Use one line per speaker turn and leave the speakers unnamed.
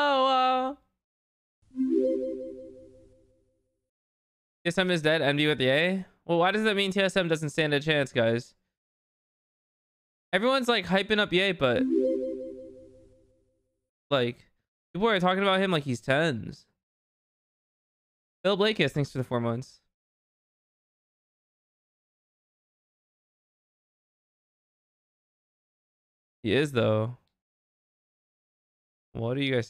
Oh, uh.
TSM is dead, MD with the A? Well, why does that mean TSM doesn't stand a chance, guys? Everyone's, like, hyping up Yay, but... Like,
people are talking about him like he's tens. Bill Blake is, thanks for the four months. He is, though. What do you guys